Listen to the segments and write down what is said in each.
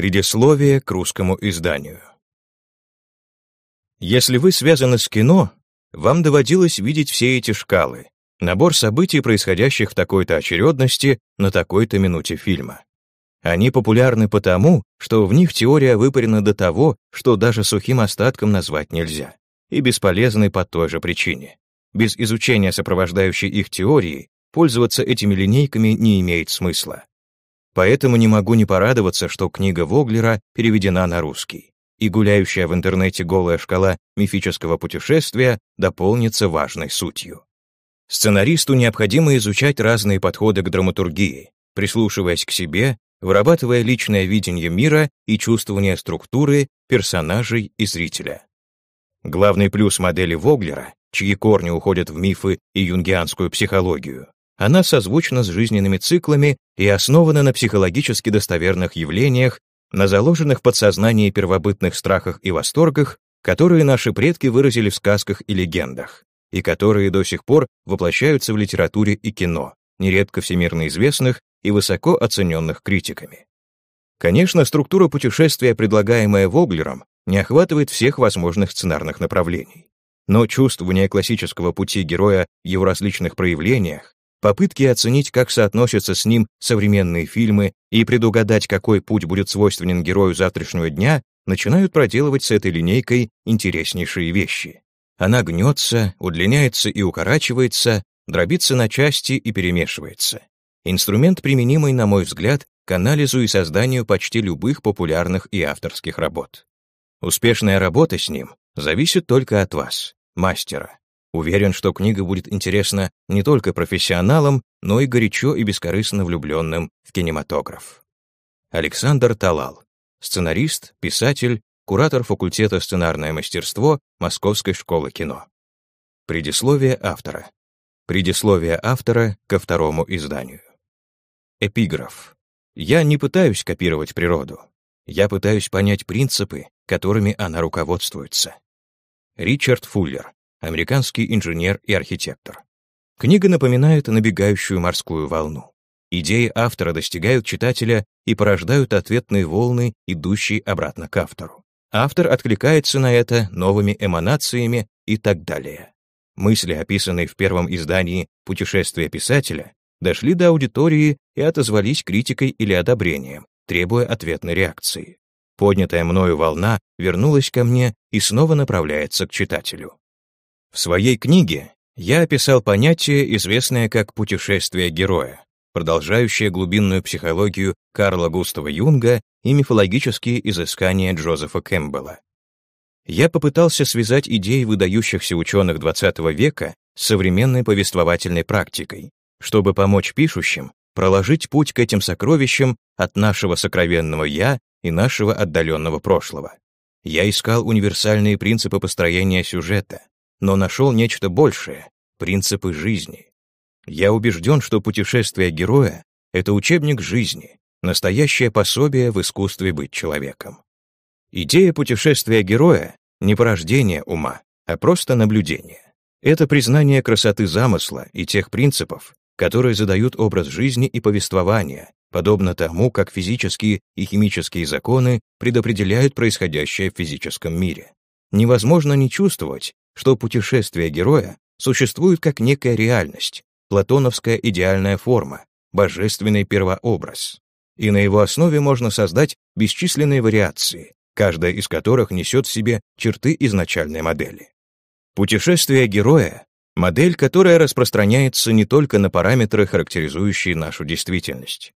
Предисловие к русскому изданию. Если вы связаны с кино, вам доводилось видеть все эти шкалы, набор событий, происходящих в такой-то очередности на такой-то минуте фильма. Они популярны потому, что в них теория выпарена до того, что даже сухим остатком назвать нельзя, и бесполезны по той же причине. Без изучения сопровождающей их теории пользоваться этими линейками не имеет смысла. Поэтому не могу не порадоваться, что книга Воглера переведена на русский, и гуляющая в интернете голая шкала мифического путешествия дополнится важной сутью. Сценаристу необходимо изучать разные подходы к драматургии, прислушиваясь к себе, вырабатывая личное видение мира и чувствование структуры, персонажей и зрителя. Главный плюс модели Воглера, чьи корни уходят в мифы и юнгианскую психологию, она созвучна с жизненными циклами и основана на психологически достоверных явлениях, на заложенных в подсознании первобытных страхах и восторгах, которые наши предки выразили в сказках и легендах, и которые до сих пор воплощаются в литературе и кино, нередко всемирно известных и высоко оцененных критиками. Конечно, структура путешествия, предлагаемая Воглером, не охватывает всех возможных сценарных направлений. Но чувствование классического пути героя в его различных проявлениях, Попытки оценить, как соотносятся с ним современные фильмы и предугадать, какой путь будет свойственен герою завтрашнего дня, начинают проделывать с этой линейкой интереснейшие вещи. Она гнется, удлиняется и укорачивается, дробится на части и перемешивается. Инструмент, применимый, на мой взгляд, к анализу и созданию почти любых популярных и авторских работ. Успешная работа с ним зависит только от вас, мастера. Уверен, что книга будет интересна не только профессионалам, но и горячо и бескорыстно влюбленным в кинематограф. Александр Талал. Сценарист, писатель, куратор факультета «Сценарное мастерство» Московской школы кино. Предисловие автора. Предисловие автора ко второму изданию. Эпиграф. Я не пытаюсь копировать природу. Я пытаюсь понять принципы, которыми она руководствуется. Ричард Фуллер американский инженер и архитектор. Книга напоминает набегающую морскую волну. Идеи автора достигают читателя и порождают ответные волны, идущие обратно к автору. Автор откликается на это новыми эманациями и так далее. Мысли, описанные в первом издании «Путешествие писателя», дошли до аудитории и отозвались критикой или одобрением, требуя ответной реакции. Поднятая мною волна вернулась ко мне и снова направляется к читателю. В своей книге я описал понятие, известное как «путешествие героя», продолжающее глубинную психологию Карла Густава Юнга и мифологические изыскания Джозефа Кэмпбелла. Я попытался связать идеи выдающихся ученых XX века с современной повествовательной практикой, чтобы помочь пишущим проложить путь к этим сокровищам от нашего сокровенного «я» и нашего отдаленного прошлого. Я искал универсальные принципы построения сюжета, но нашел нечто большее — принципы жизни. Я убежден, что «Путешествие героя» — это учебник жизни, настоящее пособие в искусстве быть человеком. Идея путешествия героя — не порождение ума, а просто наблюдение. Это признание красоты замысла и тех принципов, которые задают образ жизни и повествования, подобно тому, как физические и химические законы предопределяют происходящее в физическом мире. Невозможно не чувствовать, что путешествие героя существует как некая реальность, платоновская идеальная форма, божественный первообраз. И на его основе можно создать бесчисленные вариации, каждая из которых несет в себе черты изначальной модели. Путешествие героя — модель, которая распространяется не только на параметры, характеризующие нашу действительность.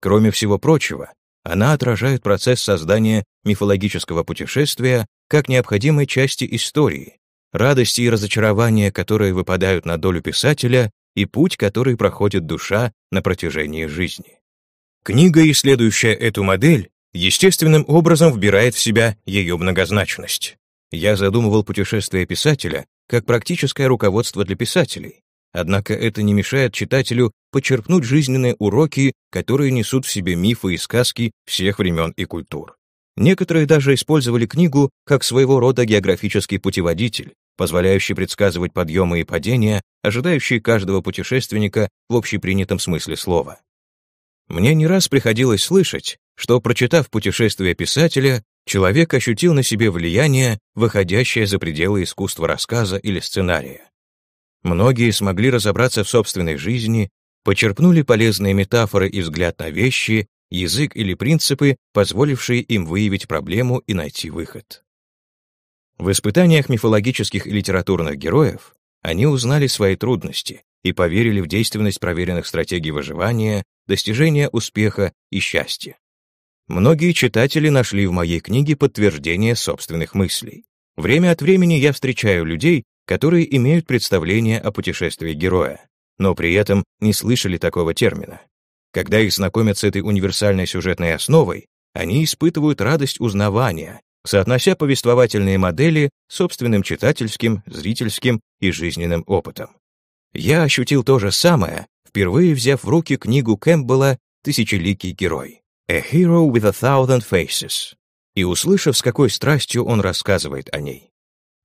Кроме всего прочего, она отражает процесс создания мифологического путешествия как необходимой части истории, радости и разочарования, которые выпадают на долю писателя, и путь, который проходит душа на протяжении жизни. Книга, исследующая эту модель, естественным образом вбирает в себя ее многозначность. Я задумывал путешествие писателя как практическое руководство для писателей, однако это не мешает читателю подчеркнуть жизненные уроки, которые несут в себе мифы и сказки всех времен и культур. Некоторые даже использовали книгу как своего рода географический путеводитель, позволяющий предсказывать подъемы и падения, ожидающие каждого путешественника в общепринятом смысле слова. Мне не раз приходилось слышать, что, прочитав «Путешествие писателя», человек ощутил на себе влияние, выходящее за пределы искусства рассказа или сценария. Многие смогли разобраться в собственной жизни, почерпнули полезные метафоры и взгляд на вещи, язык или принципы, позволившие им выявить проблему и найти выход. В испытаниях мифологических и литературных героев они узнали свои трудности и поверили в действенность проверенных стратегий выживания, достижения успеха и счастья. Многие читатели нашли в моей книге подтверждение собственных мыслей. Время от времени я встречаю людей, которые имеют представление о путешествии героя, но при этом не слышали такого термина. Когда их знакомят с этой универсальной сюжетной основой, они испытывают радость узнавания соотнося повествовательные модели с собственным читательским, зрительским и жизненным опытом. Я ощутил то же самое, впервые взяв в руки книгу Кэмпбелла «Тысячеликий герой» «A Hero with a Thousand Faces» и услышав, с какой страстью он рассказывает о ней.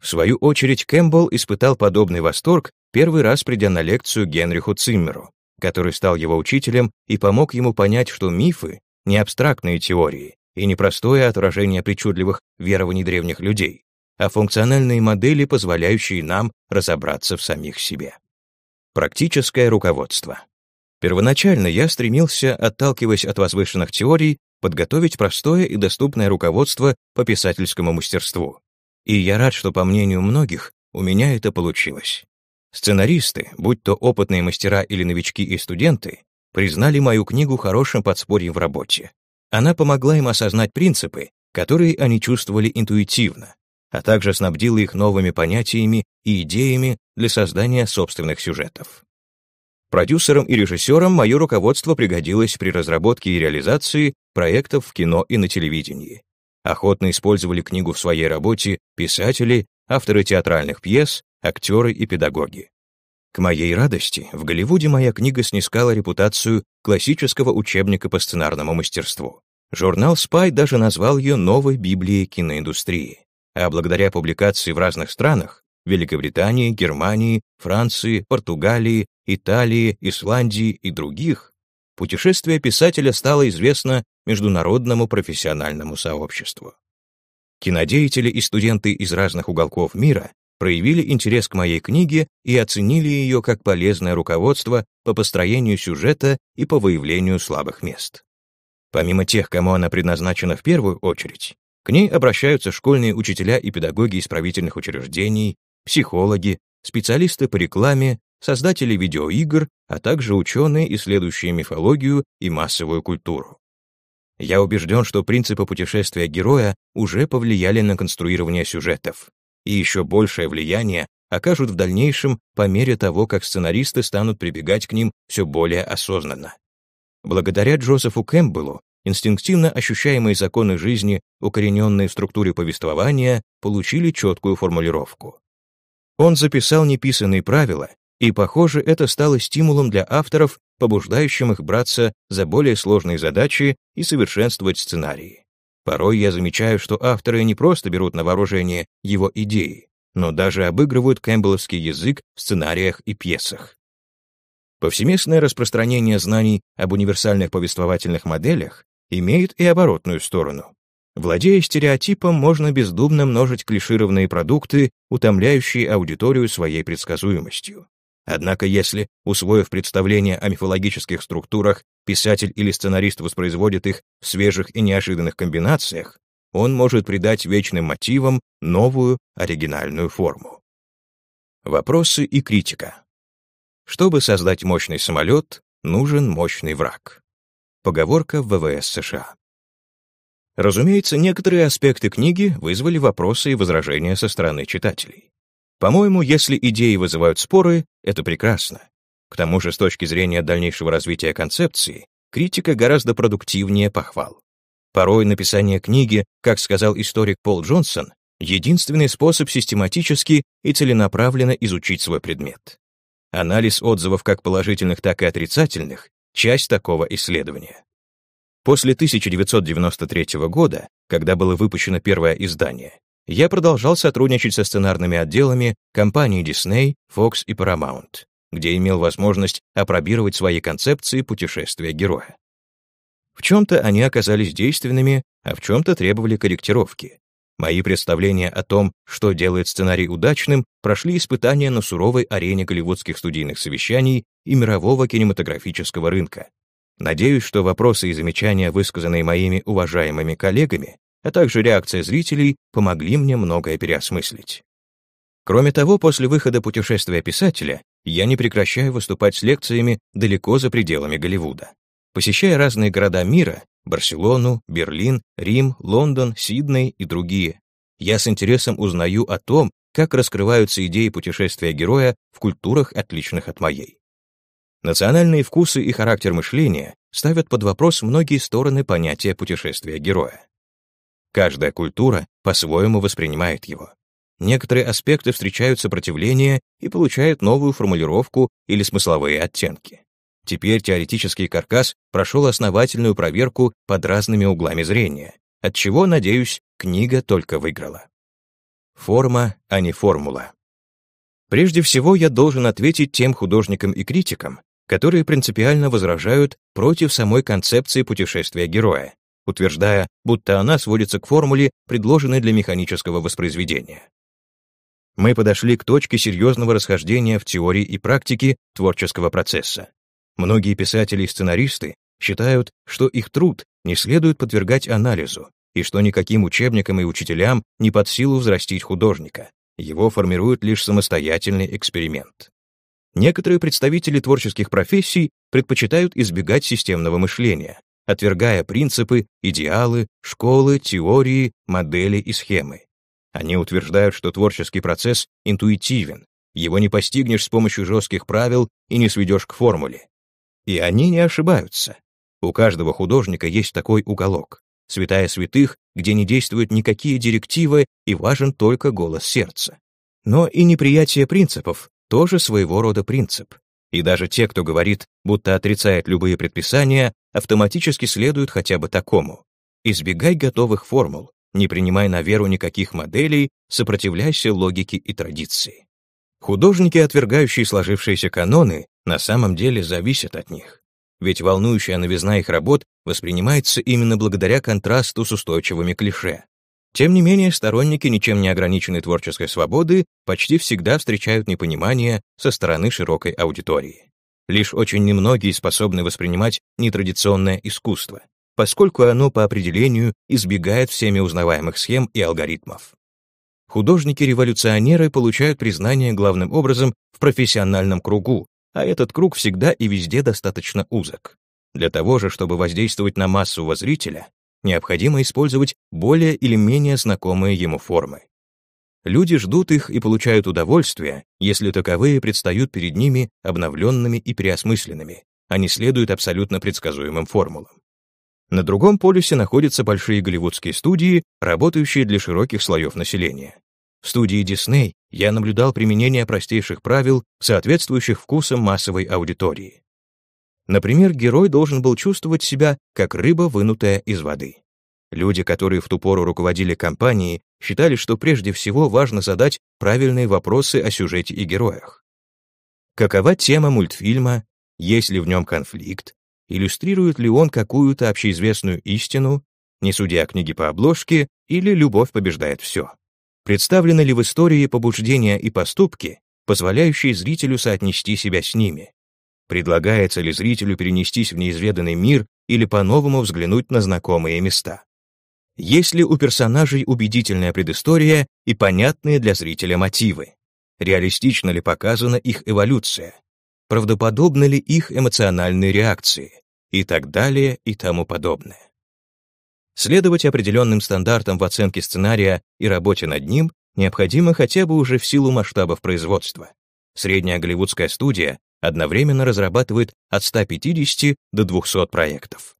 В свою очередь, Кэмпбелл испытал подобный восторг, первый раз придя на лекцию Генриху Циммеру, который стал его учителем и помог ему понять, что мифы — не абстрактные теории, и не простое отражение причудливых верований древних людей, а функциональные модели, позволяющие нам разобраться в самих себе. Практическое руководство. Первоначально я стремился, отталкиваясь от возвышенных теорий, подготовить простое и доступное руководство по писательскому мастерству. И я рад, что, по мнению многих, у меня это получилось. Сценаристы, будь то опытные мастера или новички и студенты, признали мою книгу хорошим подспорьем в работе. Она помогла им осознать принципы, которые они чувствовали интуитивно, а также снабдила их новыми понятиями и идеями для создания собственных сюжетов. Продюсерам и режиссерам мое руководство пригодилось при разработке и реализации проектов в кино и на телевидении. Охотно использовали книгу в своей работе писатели, авторы театральных пьес, актеры и педагоги. К моей радости, в Голливуде моя книга снискала репутацию классического учебника по сценарному мастерству. Журнал «Спай» даже назвал ее новой Библией киноиндустрии. А благодаря публикации в разных странах — Великобритании, Германии, Франции, Португалии, Италии, Исландии и других — путешествие писателя стало известно международному профессиональному сообществу. Кинодеятели и студенты из разных уголков мира проявили интерес к моей книге и оценили ее как полезное руководство по построению сюжета и по выявлению слабых мест. Помимо тех, кому она предназначена в первую очередь, к ней обращаются школьные учителя и педагоги исправительных учреждений, психологи, специалисты по рекламе, создатели видеоигр, а также ученые, исследующие мифологию и массовую культуру. Я убежден, что принципы путешествия героя уже повлияли на конструирование сюжетов, и еще большее влияние окажут в дальнейшем по мере того, как сценаристы станут прибегать к ним все более осознанно. Благодаря Джозефу Кэмпбеллу инстинктивно ощущаемые законы жизни, укорененные в структуре повествования, получили четкую формулировку. Он записал неписанные правила, и, похоже, это стало стимулом для авторов, побуждающим их браться за более сложные задачи и совершенствовать сценарии. Порой я замечаю, что авторы не просто берут на вооружение его идеи, но даже обыгрывают кэмпбелловский язык в сценариях и пьесах. Повсеместное распространение знаний об универсальных повествовательных моделях имеет и оборотную сторону. Владея стереотипом, можно бездумно множить клишированные продукты, утомляющие аудиторию своей предсказуемостью. Однако если, усвоив представление о мифологических структурах, писатель или сценарист воспроизводит их в свежих и неожиданных комбинациях, он может придать вечным мотивам новую оригинальную форму. Вопросы и критика. Чтобы создать мощный самолет, нужен мощный враг. Поговорка в ВВС США. Разумеется, некоторые аспекты книги вызвали вопросы и возражения со стороны читателей. По-моему, если идеи вызывают споры, это прекрасно. К тому же, с точки зрения дальнейшего развития концепции, критика гораздо продуктивнее похвал. Порой написание книги, как сказал историк Пол Джонсон, единственный способ систематически и целенаправленно изучить свой предмет. Анализ отзывов как положительных, так и отрицательных — часть такого исследования. После 1993 года, когда было выпущено первое издание, я продолжал сотрудничать со сценарными отделами компаний Disney, Fox и Paramount, где имел возможность опробировать свои концепции путешествия героя. В чем-то они оказались действенными, а в чем-то требовали корректировки. Мои представления о том, что делает сценарий удачным, прошли испытания на суровой арене голливудских студийных совещаний и мирового кинематографического рынка. Надеюсь, что вопросы и замечания, высказанные моими уважаемыми коллегами, а также реакция зрителей помогли мне многое переосмыслить. Кроме того, после выхода «Путешествия писателя» я не прекращаю выступать с лекциями далеко за пределами Голливуда. Посещая разные города мира — Барселону, Берлин, Рим, Лондон, Сидней и другие — я с интересом узнаю о том, как раскрываются идеи путешествия героя в культурах, отличных от моей. Национальные вкусы и характер мышления ставят под вопрос многие стороны понятия путешествия героя. Каждая культура по-своему воспринимает его. Некоторые аспекты встречают сопротивление и получают новую формулировку или смысловые оттенки. Теперь теоретический каркас прошел основательную проверку под разными углами зрения, от чего, надеюсь, книга только выиграла. Форма, а не формула. Прежде всего, я должен ответить тем художникам и критикам, которые принципиально возражают против самой концепции путешествия героя, утверждая, будто она сводится к формуле, предложенной для механического воспроизведения. Мы подошли к точке серьезного расхождения в теории и практике творческого процесса. Многие писатели и сценаристы считают, что их труд не следует подвергать анализу, и что никаким учебникам и учителям не под силу взрастить художника. Его формирует лишь самостоятельный эксперимент. Некоторые представители творческих профессий предпочитают избегать системного мышления, отвергая принципы, идеалы, школы, теории, модели и схемы. Они утверждают, что творческий процесс интуитивен, его не постигнешь с помощью жестких правил и не сведешь к формуле. И они не ошибаются. У каждого художника есть такой уголок, святая святых, где не действуют никакие директивы и важен только голос сердца. Но и неприятие принципов — тоже своего рода принцип. И даже те, кто говорит, будто отрицает любые предписания, автоматически следуют хотя бы такому. Избегай готовых формул, не принимай на веру никаких моделей, сопротивляйся логике и традиции. Художники, отвергающие сложившиеся каноны, на самом деле зависят от них. Ведь волнующая новизна их работ воспринимается именно благодаря контрасту с устойчивыми клише. Тем не менее, сторонники ничем не ограниченной творческой свободы почти всегда встречают непонимание со стороны широкой аудитории. Лишь очень немногие способны воспринимать нетрадиционное искусство, поскольку оно по определению избегает всеми узнаваемых схем и алгоритмов. Художники-революционеры получают признание главным образом в профессиональном кругу, а этот круг всегда и везде достаточно узок. Для того же, чтобы воздействовать на массу зрителя, необходимо использовать более или менее знакомые ему формы. Люди ждут их и получают удовольствие, если таковые предстают перед ними обновленными и переосмысленными, а не следуют абсолютно предсказуемым формулам. На другом полюсе находятся большие голливудские студии, работающие для широких слоев населения. В студии Disney я наблюдал применение простейших правил, соответствующих вкусам массовой аудитории. Например, герой должен был чувствовать себя как рыба, вынутая из воды. Люди, которые в ту пору руководили компанией, считали, что прежде всего важно задать правильные вопросы о сюжете и героях. Какова тема мультфильма, есть ли в нем конфликт, иллюстрирует ли он какую-то общеизвестную истину, не судя книги по обложке, или любовь побеждает все. Представлены ли в истории побуждения и поступки, позволяющие зрителю соотнести себя с ними, Предлагается ли зрителю перенестись в неизведанный мир или по-новому взглянуть на знакомые места? Есть ли у персонажей убедительная предыстория и понятные для зрителя мотивы? Реалистично ли показана их эволюция? Правдоподобны ли их эмоциональные реакции? И так далее и тому подобное. Следовать определенным стандартам в оценке сценария и работе над ним необходимо хотя бы уже в силу масштабов производства. Средняя голливудская студия одновременно разрабатывает от 150 до 200 проектов.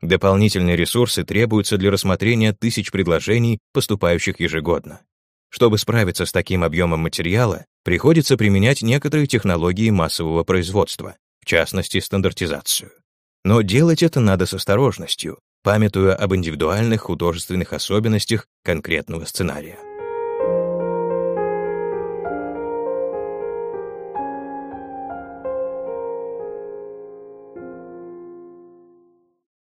Дополнительные ресурсы требуются для рассмотрения тысяч предложений, поступающих ежегодно. Чтобы справиться с таким объемом материала, приходится применять некоторые технологии массового производства, в частности, стандартизацию. Но делать это надо с осторожностью, памятуя об индивидуальных художественных особенностях конкретного сценария.